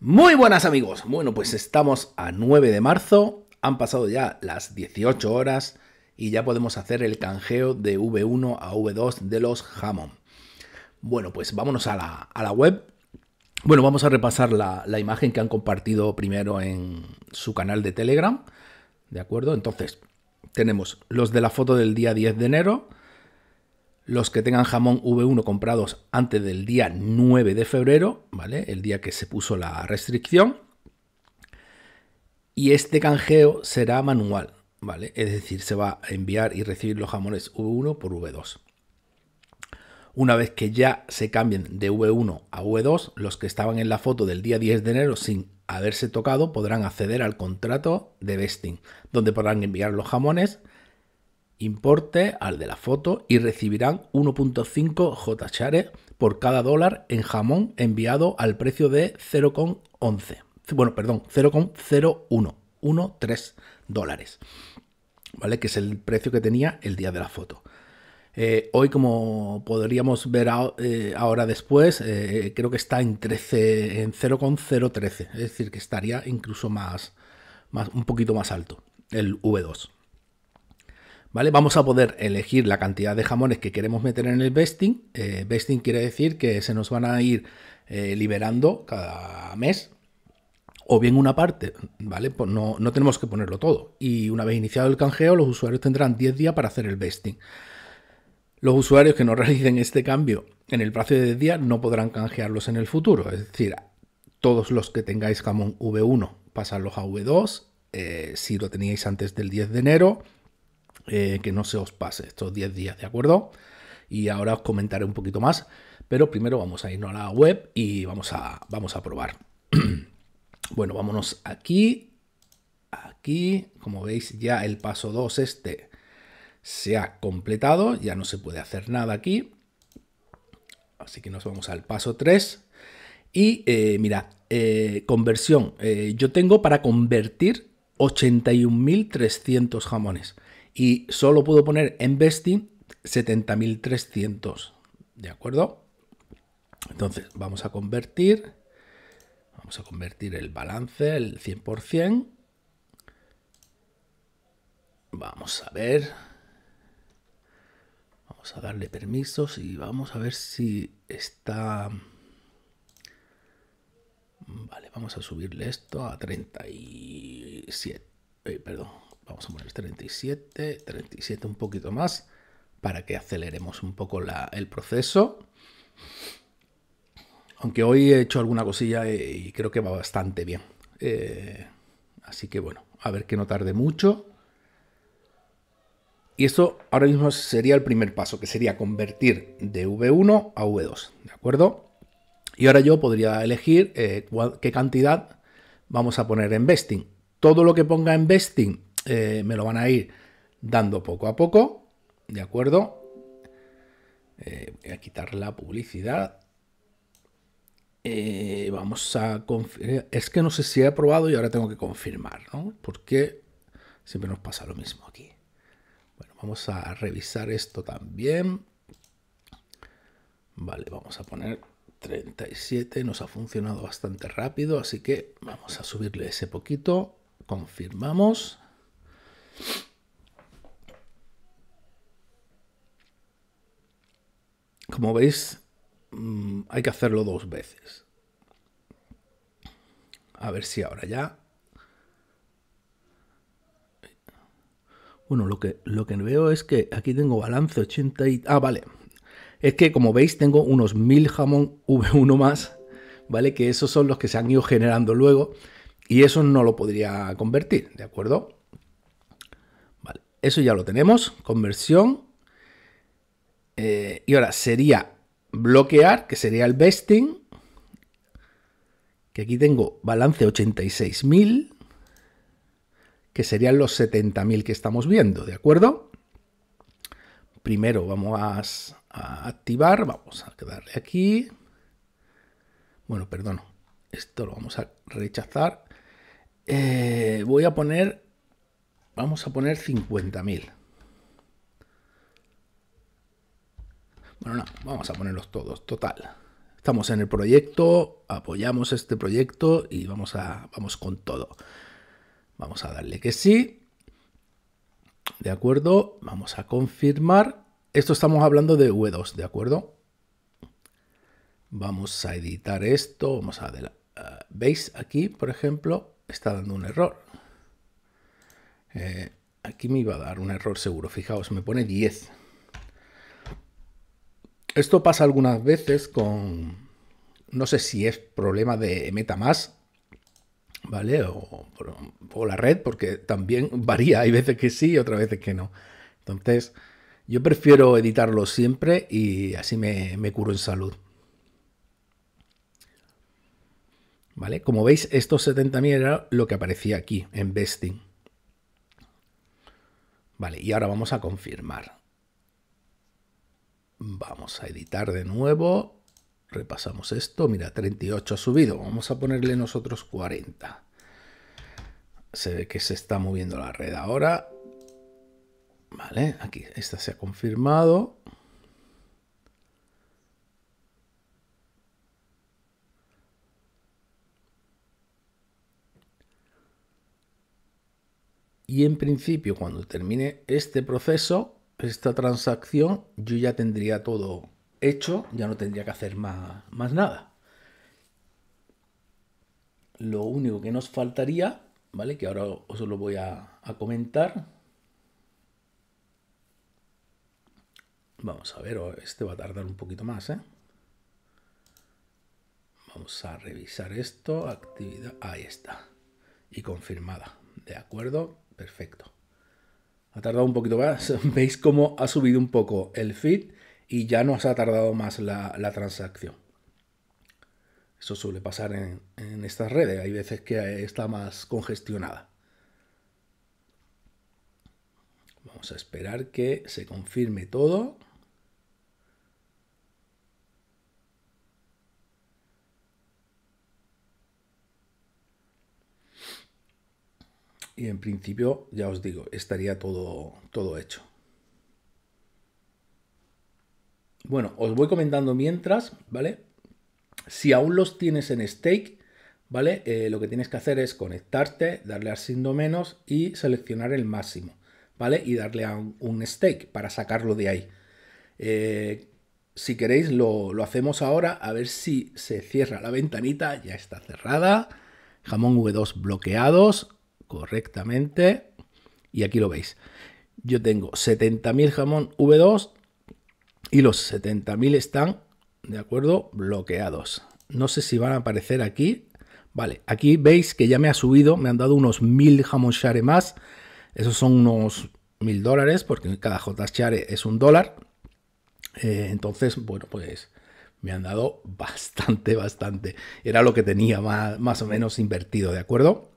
Muy buenas amigos. Bueno, pues estamos a 9 de marzo, han pasado ya las 18 horas y ya podemos hacer el canjeo de V1 a V2 de los Hammond. Bueno, pues vámonos a la, a la web. Bueno, vamos a repasar la, la, imagen que han compartido primero en su canal de Telegram. ¿De acuerdo? Entonces, tenemos los de la foto del día 10 de enero, los que tengan jamón V1 comprados antes del día 9 de febrero, ¿vale? El día que se puso la restricción. Y este canjeo será manual, ¿vale? Es decir, se va a enviar y recibir los jamones V1 por V2. Una vez que ya se cambien de V1 a V2, los que estaban en la foto del día 10 de enero sin haberse tocado podrán acceder al contrato de vesting, donde podrán enviar los jamones importe al de la foto y recibirán 1.5 j e por cada dólar en jamón enviado al precio de 0,11. Bueno, perdón, 1.3 dólares. ¿Vale? Que es el precio que tenía el día de la foto. Eh, hoy, como podríamos ver eh, ahora después, eh, creo que está en 13, en 0,013. Es decir, que estaría incluso más, más, un poquito más alto, el V2. Vamos a poder elegir la cantidad de jamones que queremos meter en el vesting. Besting vesting eh, quiere decir que se nos van a ir eh, liberando cada mes o bien una parte, ¿vale? Pues no, tenemos que ponerlo todo. Y una vez iniciado el canjeo, los usuarios tendrán 10 días para hacer el vesting. Los usuarios que no realicen este cambio en el plazo de 10 días no podrán canjearlos en el futuro. Es decir, todos los que tengáis jamón V1, pasarlos a V2. Eh, si lo teníais antes del 10 de enero, eh, que no se os pase estos 10 días, ¿de acuerdo? Y ahora os comentaré un poquito más, pero primero vamos a irnos a la web y vamos a, vamos a probar. bueno, vámonos aquí, aquí, como veis ya el paso 2 este se ha completado, ya no se puede hacer nada aquí. Así que nos vamos al paso 3. Y eh, mira, eh, conversión. yo tengo para convertir 81.300 jamones y solo puedo poner en vesting 70.300, ¿de acuerdo? Entonces vamos a convertir, vamos a convertir el balance, el 100%, vamos a ver, vamos a darle permisos y vamos a ver si está... Vale, vamos a subirle esto a 37, eh, perdón, Vamos a poner 37, 37 un poquito más para que aceleremos un poco el proceso. Aunque hoy he hecho alguna cosilla y creo que va bastante bien. Eh, así que bueno, a ver que no tarde mucho. Y esto ahora mismo sería el primer paso, que sería convertir de V1 a V2, ¿de acuerdo? Y ahora yo podría elegir eh, qué cantidad vamos a poner en vesting. Todo lo que ponga en vesting eh, me lo van a ir dando poco a poco, ¿de acuerdo? Eh, voy a quitar la publicidad. Eh, vamos a confirmar. Es que no sé si he aprobado y ahora tengo que confirmar, ¿no? Porque siempre nos pasa lo mismo aquí. Bueno, vamos a revisar esto también. Vale, vamos a poner 37. Nos ha funcionado bastante rápido, así que vamos a subirle ese poquito. Confirmamos. como veis, mm, hay que hacerlo dos veces. A ver si ahora ya... Bueno, lo que, lo que veo es que aquí tengo balance 80 y... Ah, vale. Es que como veis tengo unos 1000 jamón V1 más, ¿vale? Que esos son los que se han ido generando luego y eso no lo podría convertir, ¿de acuerdo? Vale, eso ya lo tenemos, conversión. Eh, y ahora sería bloquear, que sería el besting, Que aquí tengo balance 86.000, que serían los 70.000 que estamos viendo, ¿de acuerdo? Primero vamos a, activar, vamos a quedarle aquí. Bueno, perdón, esto lo vamos a rechazar. Eh, voy a poner, vamos a poner 50.000. Bueno, no, vamos a ponerlos todos, total. Estamos en el proyecto, apoyamos este proyecto y vamos, a, vamos con todo. Vamos a darle que sí. De acuerdo, vamos a confirmar. Esto estamos hablando de huevos, 2 ¿de acuerdo? Vamos a editar esto, vamos a... Ah, ¿Veis? Aquí, por ejemplo, está dando un error. Eh, aquí me iba a dar un error seguro, fijaos, me pone 10. Esto pasa algunas veces con, no sé si es problema de MetaMask, ¿vale? O, la red, porque también varía, hay veces que sí y otras veces que no. Entonces, yo prefiero editarlo siempre y así me, me curo en salud. ¿Vale? Como veis, estos 70.000 era lo que aparecía aquí en Besting. Vale, y ahora vamos a confirmar. Vamos a editar de nuevo. Repasamos esto. Mira, 38 ha subido. Vamos a ponerle nosotros 40. Se ve que se está moviendo la red ahora. Vale, aquí esta se ha confirmado. Y en principio, cuando termine este proceso, esta transacción yo ya tendría todo hecho, ya no tendría que hacer más, nada. Lo único que nos faltaría, ¿vale? Que ahora os lo voy a, a comentar. Vamos a ver, oh, este va a tardar un poquito más, ¿eh? Vamos a revisar esto, actividad, ahí está. Y confirmada, ¿de acuerdo? Perfecto. Ha tardado un poquito más. Veis cómo ha subido un poco el feed y ya nos ha tardado más la, transacción. Eso suele pasar en estas redes. Hay veces que está más congestionada. Vamos a esperar que se confirme todo. y en principio, ya os digo, estaría todo, todo hecho. Bueno, os voy comentando mientras, ¿vale? Si aún los tienes en stake, ¿vale? Eh, lo que tienes que hacer es conectarte, darle al signo menos y seleccionar el máximo, ¿vale? Y darle a un, stake para sacarlo de ahí. Eh, si queréis lo, lo, hacemos ahora, a ver si se cierra la ventanita, ya está cerrada. Jamón V2 bloqueados, correctamente. Y aquí lo veis. Yo tengo 70.000 jamón V2 y los 70.000 están, de acuerdo, bloqueados. No sé si van a aparecer aquí. Vale, aquí veis que ya me ha subido, me han dado unos 1.000 jamón share más. Esos son unos 1.000 dólares, porque cada J share es un dólar. Eh, entonces, bueno, pues me han dado bastante, bastante. Era lo que tenía más, más o menos invertido, ¿de acuerdo?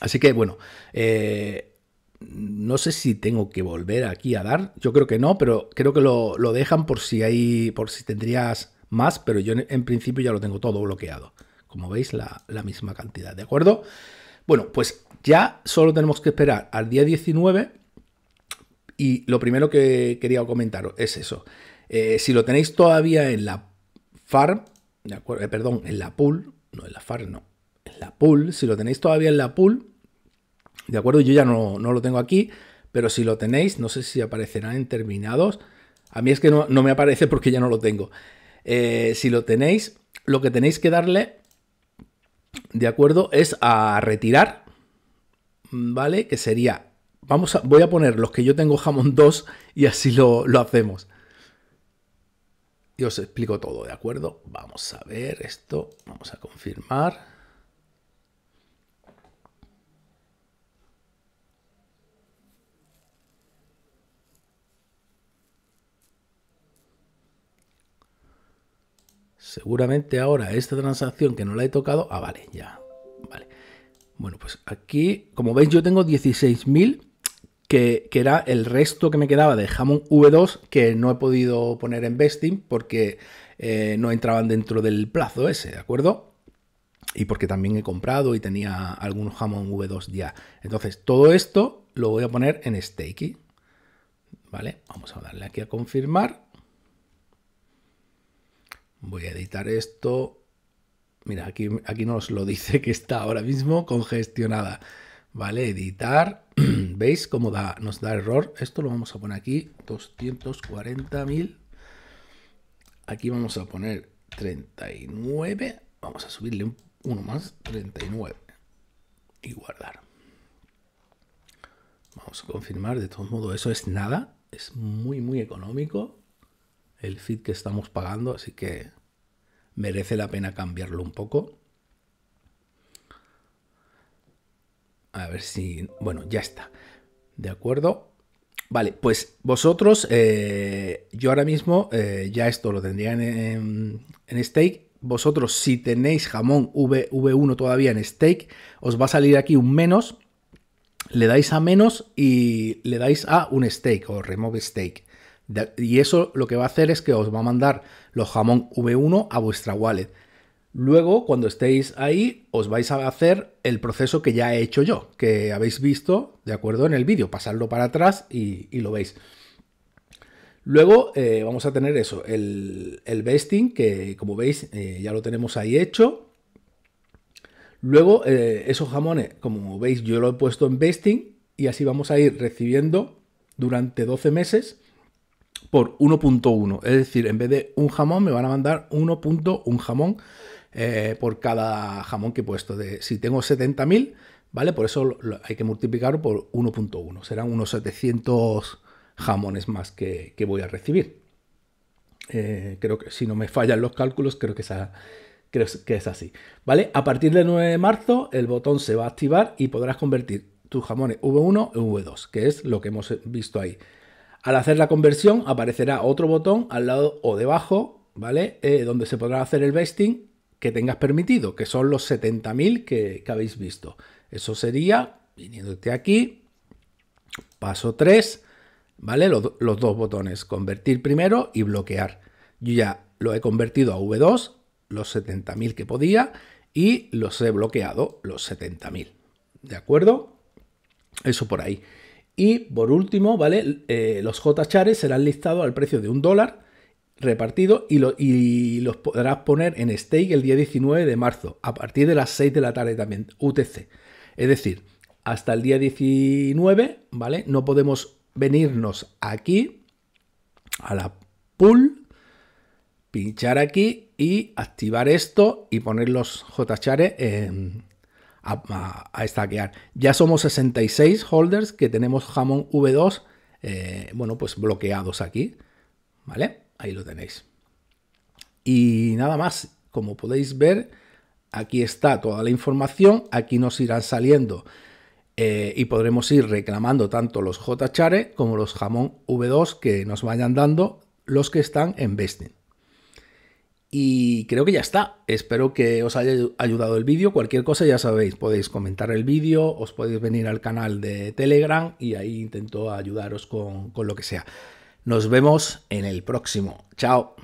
Así que bueno, eh, no sé si tengo que volver aquí a dar, yo creo que no, pero creo que lo, dejan por si hay, por si tendrías más, pero yo en, principio ya lo tengo todo bloqueado. Como veis, la, misma cantidad, ¿de acuerdo? Bueno, pues ya solo tenemos que esperar al día 19 y lo primero que quería comentaros es eso. Eh, si lo tenéis todavía en la farm, ¿de acuerdo? Eh, perdón, en la pool, no en la farm, no, la pool, si lo tenéis todavía en la pool, ¿de acuerdo? Yo ya no, no lo tengo aquí, pero si lo tenéis, no sé si aparecerán en terminados. A mí es que no, me aparece porque ya no lo tengo. Eh, si lo tenéis, lo que tenéis que darle, ¿de acuerdo? Es a retirar, ¿vale? Que sería, vamos a, voy a poner los que yo tengo jamón 2 y así lo, lo hacemos. Y os explico todo, ¿de acuerdo? Vamos a ver esto, vamos a confirmar. Seguramente ahora esta transacción que no la he tocado. Ah, vale, ya. Vale. Bueno, pues aquí, como veis, yo tengo 16.000, que, que, era el resto que me quedaba de Hammond V2, que no he podido poner en vesting porque eh, no entraban dentro del plazo ese, ¿de acuerdo? Y porque también he comprado y tenía algún Hammond V2 ya. Entonces, todo esto lo voy a poner en staking. ¿Vale? Vamos a darle aquí a confirmar. Voy a editar esto. Mira, aquí, aquí nos lo dice que está ahora mismo congestionada. ¿Vale? Editar. ¿Veis cómo da, nos da error? Esto lo vamos a poner aquí. 240.000. Aquí vamos a poner 39. Vamos a subirle uno más. 39. Y guardar. Vamos a confirmar. De todo modo. eso es nada. Es muy, muy económico el feed que estamos pagando, así que merece la pena cambiarlo un poco. A ver si... Bueno, ya está. ¿De acuerdo? Vale, pues vosotros, eh, yo ahora mismo eh, ya esto lo tendría en, stake. Vosotros, si tenéis jamón v, V1 todavía en stake, os va a salir aquí un menos. Le dais a menos y le dais a un stake o remove stake y eso lo que va a hacer es que os va a mandar los jamón V1 a vuestra wallet. Luego, cuando estéis ahí, os vais a hacer el proceso que ya he hecho yo, que habéis visto, ¿de acuerdo? En el vídeo, pasarlo para atrás y, lo veis. Luego eh, vamos a tener eso, el, el vesting, que como veis eh, ya lo tenemos ahí hecho. Luego eh, esos jamones, como veis yo lo he puesto en vesting y así vamos a ir recibiendo durante 12 meses por 1.1. Es decir, en vez de un jamón, me van a mandar 1.1 jamón eh, por cada jamón que he puesto. De, si tengo 70.000, ¿vale? Por eso hay que multiplicarlo por 1.1. Serán unos 700 jamones más que, voy a recibir. Eh, creo que si no me fallan los cálculos, creo que, es así. ¿Vale? A partir del 9 de marzo, el botón se va a activar y podrás convertir tus jamones V1 en V2, que es lo que hemos visto ahí. Al hacer la conversión aparecerá otro botón al lado o debajo, ¿vale? Eh, donde se podrá hacer el vesting que tengas permitido, que son los 70.000 que, habéis visto. Eso sería, viniéndote aquí, paso 3, ¿vale? Los, los, dos botones, convertir primero y bloquear. Yo ya lo he convertido a V2, los 70.000 que podía, y los he bloqueado, los 70.000. ¿De acuerdo? Eso por ahí. Y por último, ¿vale? Eh, los J-Chares serán listados al precio de un dólar repartido y, los podrás poner en stake el día 19 de marzo, a partir de las 6 de la tarde también, UTC. Es decir, hasta el día 19, ¿vale? No podemos venirnos aquí a la pool, pinchar aquí y activar esto y poner los j en a, estaquear Ya somos 66 holders que tenemos jamón V2, eh, bueno, pues bloqueados aquí, ¿vale? Ahí lo tenéis. Y nada más, como podéis ver, aquí está toda la información, aquí nos irán saliendo eh, y podremos ir reclamando tanto los chare como los jamón V2 que nos vayan dando los que están en besting y creo que ya está. Espero que os haya ayudado el vídeo. Cualquier cosa ya sabéis, podéis comentar el vídeo, os podéis venir al canal de Telegram y ahí intento ayudaros con, con lo que sea. Nos vemos en el próximo. Chao.